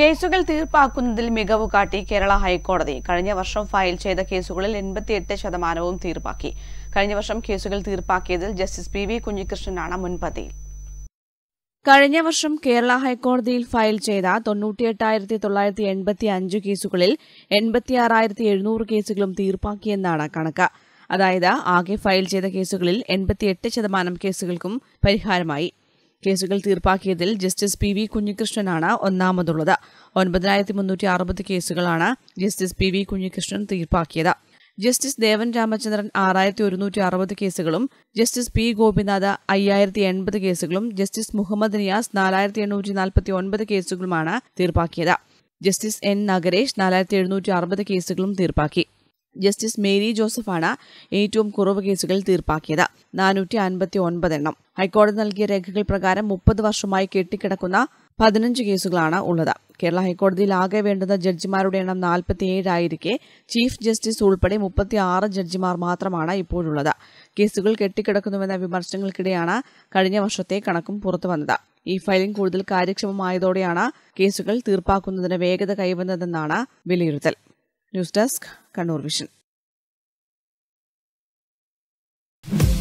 കേസുകൾ തീർപ്പാക്കുന്നതിൽ മികവ് കാട്ടി കേരള ഹൈക്കോടതി കഴിഞ്ഞ വർഷം ഫയൽ ചെയ്ത കേസുകളിൽ എൺപത്തിയെട്ട് ശതമാനവും തീർപ്പാക്കി കഴിഞ്ഞ വർഷം കേസുകൾ തീർപ്പാക്കിയതിൽ ജസ്റ്റിസ് പി വി കുഞ്ഞികൃഷ്ണനാണ് മുൻപതിയിൽ കഴിഞ്ഞ വർഷം കേരള ഹൈക്കോടതിയിൽ ഫയൽ ചെയ്ത തൊണ്ണൂറ്റിയെട്ടായിരത്തി തൊള്ളായിരത്തി എൺപത്തി അഞ്ച് കേസുകളിൽ എൺപത്തിയാറായിരത്തി എഴുന്നൂറ് കേസുകളും തീർപ്പാക്കിയെന്നാണ് കണക്ക് അതായത് ആകെ ഫയൽ ചെയ്ത കേസുകളിൽ എൺപത്തിയെട്ട് ശതമാനം കേസുകൾക്കും പരിഹാരമായി കേസുകൾ തീർപ്പാക്കിയതിൽ ജസ്റ്റിസ് പി വി കുഞ്ഞികൃഷ്ണനാണ് ഒന്നാമതുള്ളത് ഒൻപതിനായിരത്തി മുന്നൂറ്റി അറുപത് കേസുകളാണ് ജസ്റ്റിസ് പി വി കുഞ്ഞികൃഷ്ണൻ തീർപ്പാക്കിയത് ജസ്റ്റിസ് ദേവൻ രാമചന്ദ്രൻ ആറായിരത്തി ഒരുന്നൂറ്റി അറുപത് കേസുകളും ജസ്റ്റിസ് പി ഗോപിനാഥ് അയ്യായിരത്തി എൺപത് കേസുകളും ജസ്റ്റിസ് മുഹമ്മദ് നിയാസ് നാലായിരത്തി എണ്ണൂറ്റി നാൽപ്പത്തി ഒൻപത് കേസുകളുമാണ് തീർപ്പാക്കിയത് ജസ്റ്റിസ് എൻ നഗരേഷ് നാലായിരത്തി എഴുന്നൂറ്റി അറുപത് കേസുകളും തീർപ്പാക്കി ജസ്റ്റിസ് മേരി ജോസഫാണ് ഏറ്റവും കുറവ് കേസുകൾ തീർപ്പാക്കിയത് നാനൂറ്റി അൻപത്തി എണ്ണം ഹൈക്കോടതി നൽകിയ രേഖകൾ പ്രകാരം മുപ്പത് വർഷമായി കെട്ടിക്കിടക്കുന്ന പതിനഞ്ച് കേസുകളാണ് ഉള്ളത് കേരള ഹൈക്കോടതിയിൽ ആകെ വേണ്ടുന്ന ജഡ്ജിമാരുടെ എണ്ണം നാൽപ്പത്തിയേഴായിരിക്കെ ചീഫ് ജസ്റ്റിസ് ഉൾപ്പെടെ മുപ്പത്തി ആറ് ജഡ്ജിമാർ മാത്രമാണ് ഇപ്പോഴുള്ളത് കേസുകൾ കെട്ടിക്കിടക്കുന്നുവെന്ന വിമർശനങ്ങൾക്കിടെയാണ് കഴിഞ്ഞ വർഷത്തെ കണക്കും പുറത്തുവന്നത് ഈ ഫയലിംഗ് കൂടുതൽ കാര്യക്ഷമമായതോടെയാണ് കേസുകൾ തീർപ്പാക്കുന്നതിന് വേഗത കൈവന്നതെന്നാണ് വിലയിരുത്തൽ ന്യൂസ് ഡെസ്ക് കണ്ണൂർ വിഷൻ